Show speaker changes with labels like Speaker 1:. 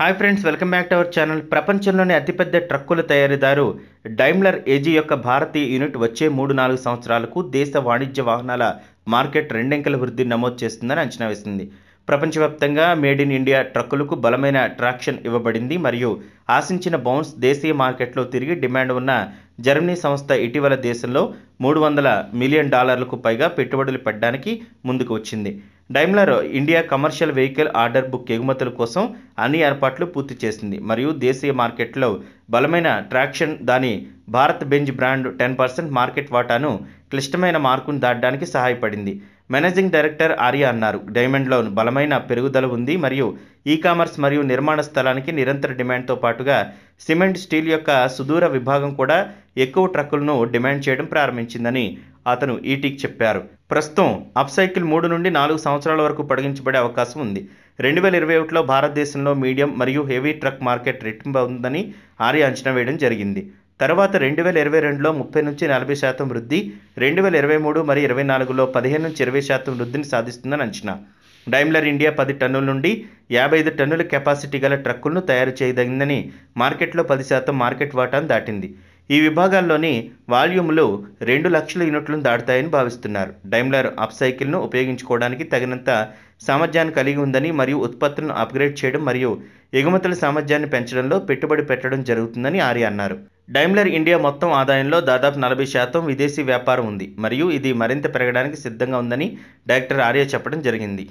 Speaker 1: hi friends welcome back to our channel ప్రపంచంలోనే అతిపెద్ద ట్రక్కుల తయారీదారు డైమ్లర్ ఏజీ యొక్క భారతీయ యూనిట్ వచ్చే మూడు నాలుగు సంవత్సరాలకు దేశ వాణిజ్య వాహనాల మార్కెట్ రెండెంకల వృద్ధిని నమోదు చేస్తుందని అంచనా వేసింది ప్రపంచవ్యాప్తంగా మేడ్ ఇన్ ఇండియా ట్రక్కులకు బలమైన ట్రాక్షన్ ఇవ్వబడింది మరియు ఆశించిన బౌన్స్ దేశీయ మార్కెట్లో తిరిగి డిమాండ్ ఉన్న జర్మనీ సంస్థ ఇటీవల దేశంలో మూడు వందల మిలియన్ డాలర్లకు పైగా పెట్టుబడులు పెట్టడానికి ముందుకు వచ్చింది Daimler India commercial vehicle order book ఎగుమతుల కోసం అన్ని ఏర్పాట్లు పూర్తి చేసింది మరియు దేశీయ మార్కెట్లో బలమైన ట్రాక్షన్ దాని Bharat Benz brand ten percent market వాటాను క్లిష్టమైన మార్కును దాటడానికి సహాయపడింది మేనేజింగ్ డైరెక్టర్ ఆర్య అన్నారు డైమండ్లో బలమైన పెరుగుదల ఉంది మరియు ఈ కామర్స్ మరియు నిర్మాణ స్థలానికి నిరంతర డిమాండ్తో పాటుగా సిమెంట్ స్టీల్ యొక్క సుదూర విభాగం కూడా ఎక్కువ ట్రక్కులను డిమాండ్ చేయడం ప్రారంభించిందని అతను ఈటీకి చెప్పారు ప్రస్తుతం అప్సైకిల్ మూడు నుండి నాలుగు సంవత్సరాల వరకు పొడిగించబడే అవకాశం ఉంది రెండు వేల ఇరవై ఒకటిలో భారతదేశంలో మీడియం మరియు హెవీ ట్రక్ మార్కెట్ రెట్టింపు ఉందని ఆర్య అంచనా వేయడం జరిగింది తర్వాత రెండు వేల ఇరవై రెండులో ముప్పై నుంచి నలభై శాతం వృద్ధి రెండు వేల ఇరవై మూడు మరియు ఇరవై నాలుగులో పదిహేను నుంచి ఇరవై శాతం వృద్ధిని సాధిస్తుందని అంచనా డైమ్లర్ ఇండియా పది టన్నుల నుండి యాభై ఐదు టన్నుల కెపాసిటీ గల ట్రక్కులను తయారు చేయదగిందని మార్కెట్లో పది శాతం మార్కెట్ వాటాను దాటింది ఈ విభాగాల్లోని వాల్యూములు రెండు లక్షల యూనిట్లను దాటుతాయని భావిస్తున్నారు డైమ్లర్ అప్సైకిల్ను ఉపయోగించుకోవడానికి తగినంత సామర్థ్యాన్ని కలిగి ఉందని మరియు ఉత్పత్తులను అప్గ్రేడ్ చేయడం మరియు ఎగుమతుల సామర్థ్యాన్ని పెంచడంలో పెట్టుబడి పెట్టడం జరుగుతుందని ఆర్య అన్నారు డైమ్లర్ ఇండియా మొత్తం ఆదాయంలో దాదాపు నలభై శాతం విదేశీ వ్యాపారం ఉంది మరియు ఇది మరింత పెరగడానికి సిద్ధంగా ఉందని డైరెక్టర్ ఆర్య చెప్పడం జరిగింది